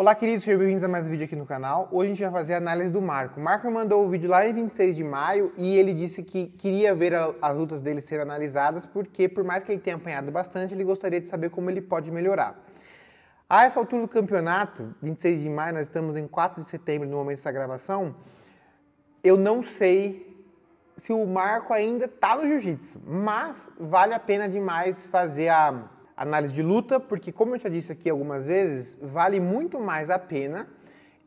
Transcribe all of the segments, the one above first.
Olá queridos, sejam bem-vindos a mais um vídeo aqui no canal. Hoje a gente vai fazer a análise do Marco. O Marco mandou o vídeo lá em 26 de maio e ele disse que queria ver a, as lutas dele serem analisadas porque por mais que ele tenha apanhado bastante, ele gostaria de saber como ele pode melhorar. A essa altura do campeonato, 26 de maio, nós estamos em 4 de setembro no momento dessa gravação, eu não sei se o Marco ainda está no jiu-jitsu, mas vale a pena demais fazer a análise de luta, porque, como eu já disse aqui algumas vezes, vale muito mais a pena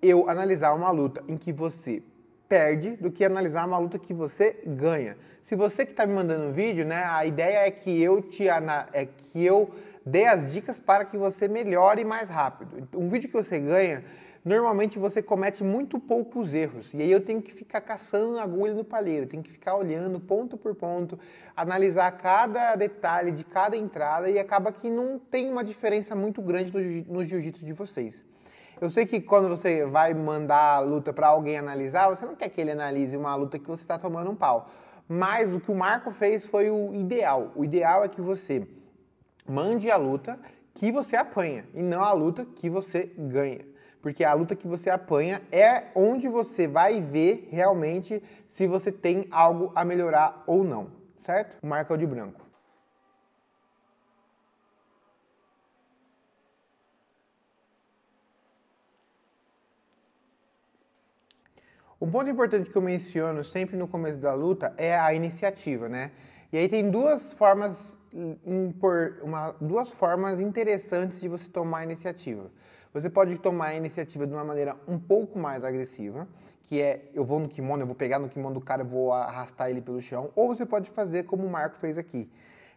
eu analisar uma luta em que você perde do que analisar uma luta que você ganha. Se você que está me mandando um vídeo, né, a ideia é que eu te é que eu dê as dicas para que você melhore mais rápido. Então, um vídeo que você ganha normalmente você comete muito poucos erros. E aí eu tenho que ficar caçando agulha no palheiro, tenho que ficar olhando ponto por ponto, analisar cada detalhe de cada entrada e acaba que não tem uma diferença muito grande no jiu-jitsu de vocês. Eu sei que quando você vai mandar a luta para alguém analisar, você não quer que ele analise uma luta que você está tomando um pau. Mas o que o Marco fez foi o ideal. O ideal é que você mande a luta que você apanha e não a luta que você ganha. Porque a luta que você apanha é onde você vai ver realmente se você tem algo a melhorar ou não, certo? Marca Marco é o de branco. Um ponto importante que eu menciono sempre no começo da luta é a iniciativa, né? E aí tem duas formas, hum, uma, duas formas interessantes de você tomar a iniciativa. Você pode tomar a iniciativa de uma maneira um pouco mais agressiva, que é eu vou no kimono, eu vou pegar no kimono do cara, eu vou arrastar ele pelo chão, ou você pode fazer como o Marco fez aqui.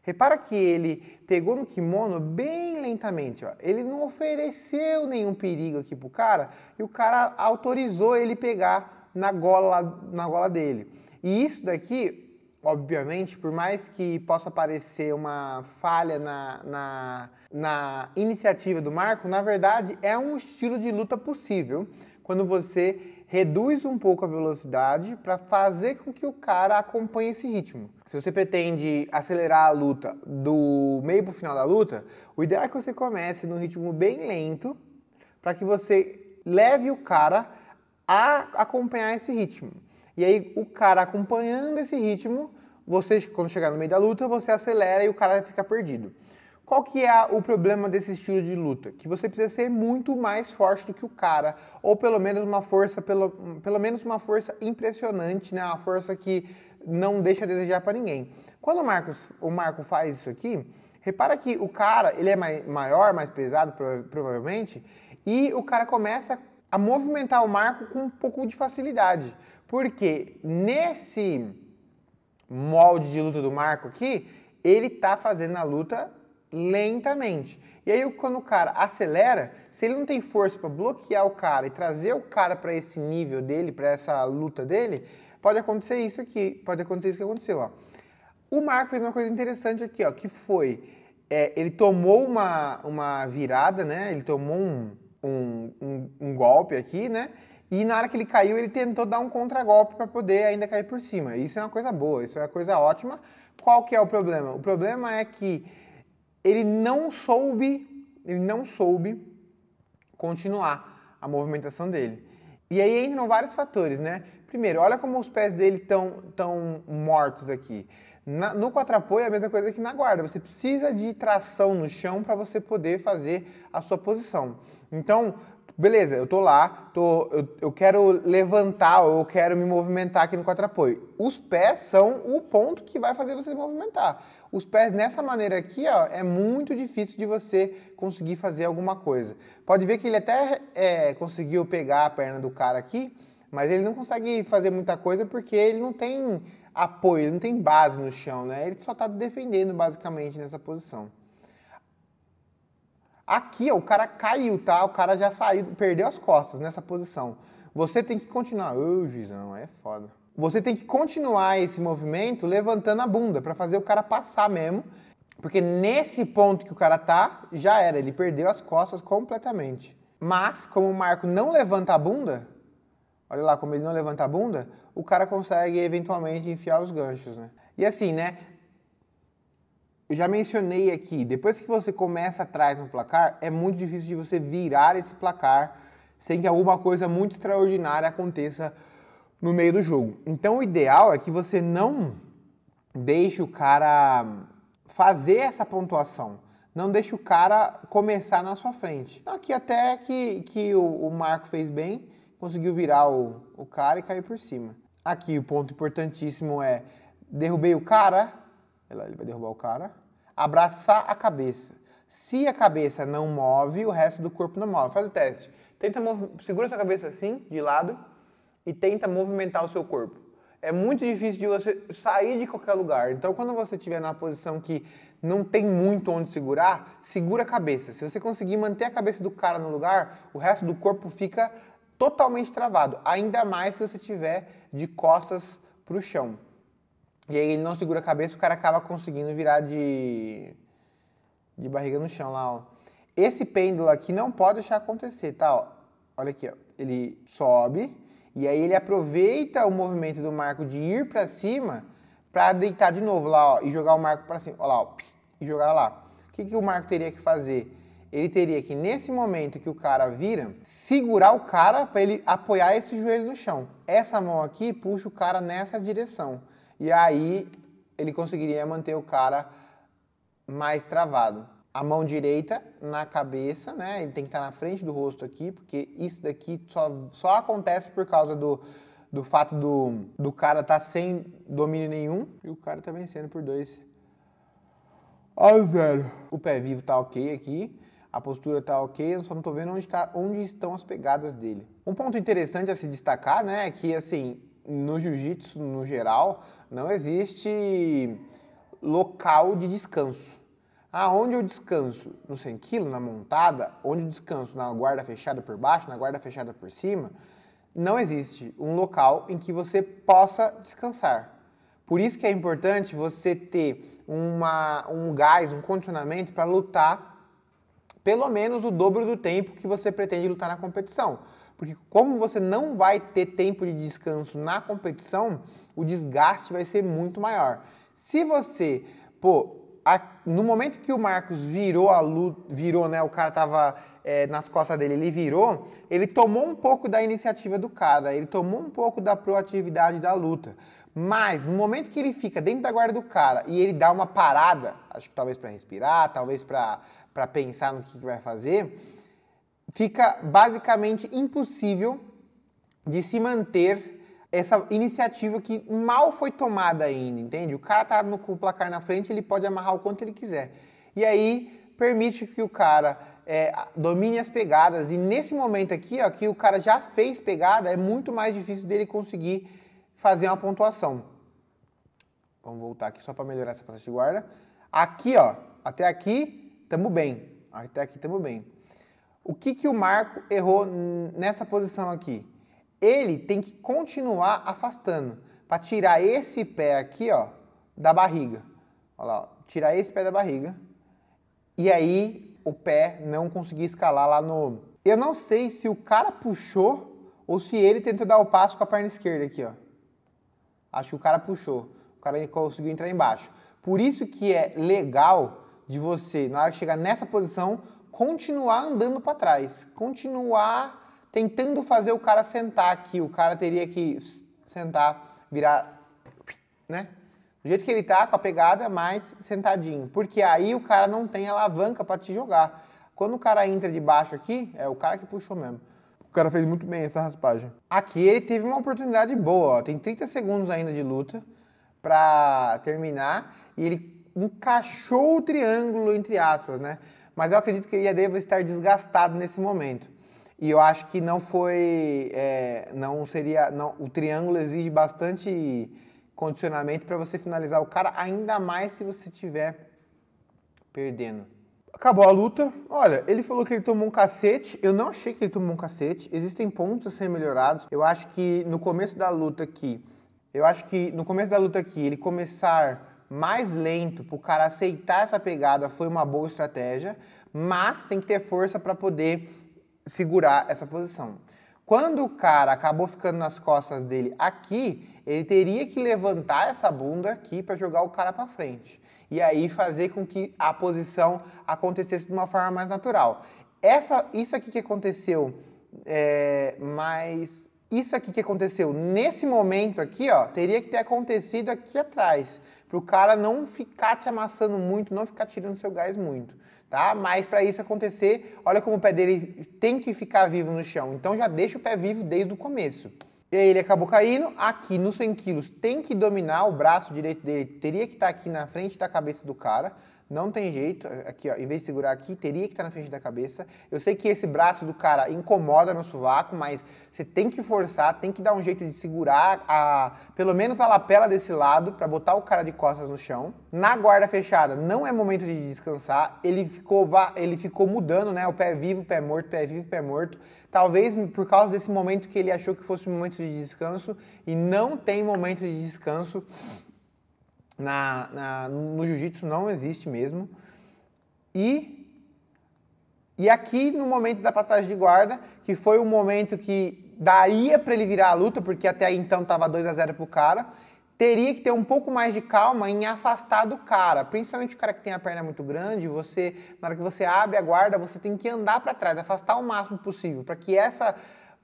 Repara que ele pegou no kimono bem lentamente, ó. Ele não ofereceu nenhum perigo aqui pro cara e o cara autorizou ele pegar na gola, na gola dele. E isso daqui obviamente, por mais que possa parecer uma falha na, na, na iniciativa do Marco, na verdade é um estilo de luta possível quando você reduz um pouco a velocidade para fazer com que o cara acompanhe esse ritmo. Se você pretende acelerar a luta do meio para o final da luta, o ideal é que você comece num ritmo bem lento para que você leve o cara a acompanhar esse ritmo. E aí o cara acompanhando esse ritmo, você quando chegar no meio da luta, você acelera e o cara fica perdido. Qual que é o problema desse estilo de luta? Que você precisa ser muito mais forte do que o cara, ou pelo menos uma força, pelo, pelo menos uma força impressionante, né? Uma força que não deixa a desejar para ninguém. Quando o, Marcos, o Marco faz isso aqui, repara que o cara ele é mais, maior, mais pesado, provavelmente, e o cara começa a movimentar o Marco com um pouco de facilidade. Porque nesse molde de luta do Marco aqui, ele tá fazendo a luta lentamente. E aí quando o cara acelera, se ele não tem força para bloquear o cara e trazer o cara para esse nível dele, para essa luta dele, pode acontecer isso aqui, pode acontecer isso que aconteceu, ó. O Marco fez uma coisa interessante aqui, ó, que foi é, ele tomou uma, uma virada, né? Ele tomou um, um, um, um golpe aqui, né? E na hora que ele caiu, ele tentou dar um contragolpe para poder ainda cair por cima. Isso é uma coisa boa, isso é uma coisa ótima. Qual que é o problema? O problema é que ele não soube, ele não soube continuar a movimentação dele. E aí entram vários fatores, né? Primeiro, olha como os pés dele estão tão mortos aqui. Na, no apoio é a mesma coisa que na guarda. Você precisa de tração no chão para você poder fazer a sua posição. Então, Beleza, eu tô lá, tô, eu, eu quero levantar, ou eu quero me movimentar aqui no quatro apoio. Os pés são o ponto que vai fazer você se movimentar. Os pés nessa maneira aqui, ó, é muito difícil de você conseguir fazer alguma coisa. Pode ver que ele até é, conseguiu pegar a perna do cara aqui, mas ele não consegue fazer muita coisa porque ele não tem apoio, ele não tem base no chão, né? Ele só tá defendendo basicamente nessa posição. Aqui, ó, o cara caiu, tá? O cara já saiu, perdeu as costas nessa posição. Você tem que continuar. Ô, juizão, é foda. Você tem que continuar esse movimento levantando a bunda para fazer o cara passar mesmo. Porque nesse ponto que o cara tá, já era, ele perdeu as costas completamente. Mas, como o Marco não levanta a bunda, olha lá como ele não levanta a bunda, o cara consegue eventualmente enfiar os ganchos, né? E assim, né? eu já mencionei aqui, depois que você começa atrás no placar, é muito difícil de você virar esse placar sem que alguma coisa muito extraordinária aconteça no meio do jogo. Então o ideal é que você não deixe o cara fazer essa pontuação. Não deixe o cara começar na sua frente. Então, aqui até que, que o, o Marco fez bem, conseguiu virar o, o cara e cair por cima. Aqui o ponto importantíssimo é derrubei o cara, ele vai derrubar o cara. Abraçar a cabeça. Se a cabeça não move, o resto do corpo não move. Faz o teste. Tenta segura sua cabeça assim, de lado, e tenta movimentar o seu corpo. É muito difícil de você sair de qualquer lugar. Então, quando você estiver na posição que não tem muito onde segurar, segura a cabeça. Se você conseguir manter a cabeça do cara no lugar, o resto do corpo fica totalmente travado. Ainda mais se você estiver de costas para o chão. E aí ele não segura a cabeça, o cara acaba conseguindo virar de, de barriga no chão lá, ó. Esse pêndulo aqui não pode deixar acontecer, tá? Ó. Olha aqui, ó. Ele sobe e aí ele aproveita o movimento do Marco de ir para cima para deitar de novo lá, ó, e jogar o Marco para cima, ó lá, ó, e jogar lá. O que, que o Marco teria que fazer? Ele teria que, nesse momento que o cara vira, segurar o cara para ele apoiar esse joelho no chão. Essa mão aqui puxa o cara nessa direção. E aí ele conseguiria manter o cara mais travado. A mão direita na cabeça, né? Ele tem que estar tá na frente do rosto aqui, porque isso daqui só, só acontece por causa do, do fato do, do cara estar tá sem domínio nenhum. E o cara tá vencendo por 2 a 0. O pé vivo tá ok aqui. A postura tá ok, eu só não tô vendo onde, tá, onde estão as pegadas dele. Um ponto interessante a se destacar, né, é que assim, no jiu-jitsu no geral, não existe local de descanso. Aonde ah, eu descanso? No 100 kg na montada? Onde eu descanso? Na guarda fechada por baixo, na guarda fechada por cima? Não existe um local em que você possa descansar. Por isso que é importante você ter uma, um gás, um condicionamento para lutar pelo menos o dobro do tempo que você pretende lutar na competição porque como você não vai ter tempo de descanso na competição, o desgaste vai ser muito maior. Se você, pô, a, no momento que o Marcos virou a luta, virou, né, o cara tava é, nas costas dele, ele virou, ele tomou um pouco da iniciativa do cara, ele tomou um pouco da proatividade da luta. Mas no momento que ele fica dentro da guarda do cara e ele dá uma parada, acho que talvez para respirar, talvez para pensar no que, que vai fazer, fica basicamente impossível de se manter essa iniciativa que mal foi tomada ainda, entende? O cara tá no, placar na frente, ele pode amarrar o quanto ele quiser. E aí permite que o cara é, domine as pegadas. E nesse momento aqui, ó, que o cara já fez pegada, é muito mais difícil dele conseguir fazer uma pontuação. Vamos voltar aqui só para melhorar essa passagem de guarda. Aqui, ó, até aqui, tamo bem. Até aqui, tamo bem. O que, que o Marco errou nessa posição aqui? Ele tem que continuar afastando para tirar esse pé aqui, ó, da barriga. Olha lá, ó, tirar esse pé da barriga. E aí o pé não conseguir escalar lá no. Eu não sei se o cara puxou ou se ele tentou dar o passo com a perna esquerda aqui, ó. Acho que o cara puxou. O cara conseguiu entrar embaixo. Por isso que é legal de você, na hora que chegar nessa posição, continuar andando para trás, continuar tentando fazer o cara sentar aqui. O cara teria que sentar, virar, né? Do jeito que ele tá, com a pegada, mais sentadinho. Porque aí o cara não tem alavanca para te jogar. Quando o cara entra de baixo aqui, é o cara que puxou mesmo. O cara fez muito bem essa raspagem. Aqui ele teve uma oportunidade boa, ó. Tem 30 segundos ainda de luta para terminar. E ele encaixou o triângulo, entre aspas, né? mas eu acredito que ele deva estar desgastado nesse momento. E eu acho que não foi, é, não seria, não, o triângulo exige bastante condicionamento para você finalizar o cara, ainda mais se você estiver perdendo. Acabou a luta. Olha, ele falou que ele tomou um cacete. Eu não achei que ele tomou um cacete. Existem pontos a serem melhorados. Eu acho que no começo da luta aqui, eu acho que no começo da luta aqui, ele começar mais lento para o cara aceitar essa pegada foi uma boa estratégia, mas tem que ter força para poder segurar essa posição. Quando o cara acabou ficando nas costas dele aqui, ele teria que levantar essa bunda aqui para jogar o cara para frente. E aí fazer com que a posição acontecesse de uma forma mais natural. Essa, isso aqui que aconteceu é, mais isso aqui que aconteceu nesse momento aqui, ó, teria que ter acontecido aqui atrás, para o cara não ficar te amassando muito, não ficar tirando seu gás muito, tá? Mas para isso acontecer, olha como o pé dele tem que ficar vivo no chão, então já deixa o pé vivo desde o começo. E aí ele acabou caindo, aqui nos 100 quilos tem que dominar o braço direito dele, teria que estar tá aqui na frente da cabeça do cara, não tem jeito, é, aqui ó, em vez de segurar aqui, teria que estar tá na frente da cabeça. Eu sei que esse braço do cara incomoda no sovaco, mas você tem que forçar, tem que dar um jeito de segurar a, pelo menos a lapela desse lado para botar o cara de costas no chão. Na guarda fechada, não é momento de descansar. Ele ficou, ele ficou mudando, né? O pé vivo, pé morto, pé vivo, pé morto. Talvez por causa desse momento que ele achou que fosse um momento de descanso e não tem momento de descanso na, na, no jiu-jitsu não existe mesmo. E, e aqui no momento da passagem de guarda, que foi o momento que daria para ele virar a luta, porque até então estava 2 a 0 pro cara, teria que ter um pouco mais de calma em afastar do cara, principalmente o cara que tem a perna muito grande, você na hora que você abre a guarda, você tem que andar para trás, afastar o máximo possível, para que essa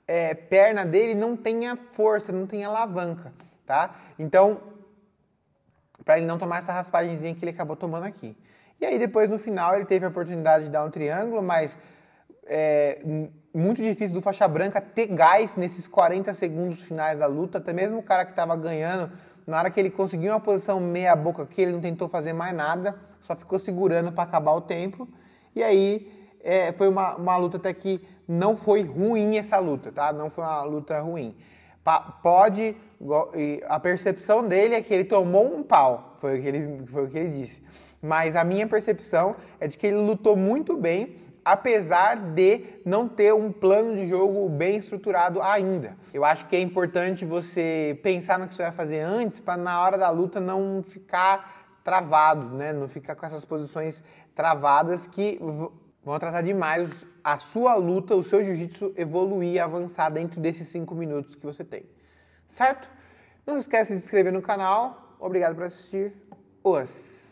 é, perna dele não tenha força, não tenha alavanca, tá? Então, para ele não tomar essa raspagemzinha que ele acabou tomando aqui. E aí depois no final ele teve a oportunidade de dar um triângulo, mas é muito difícil do faixa branca ter gás nesses 40 segundos finais da luta, até mesmo o cara que estava ganhando, na hora que ele conseguiu uma posição meia boca aqui, ele não tentou fazer mais nada, só ficou segurando para acabar o tempo. E aí é, foi uma, uma luta até que não foi ruim essa luta, tá? Não foi uma luta ruim pode. A percepção dele é que ele tomou um pau, foi o que ele, foi o que ele disse. Mas a minha percepção é de que ele lutou muito bem, apesar de não ter um plano de jogo bem estruturado ainda. Eu acho que é importante você pensar no que você vai fazer antes, para na hora da luta não ficar travado, né? Não ficar com essas posições travadas que vão atrasar demais a sua luta, o seu jiu-jitsu evoluir, avançar dentro desses 5 minutos que você tem. Certo? Não esquece de se inscrever no canal. Obrigado por assistir. Os.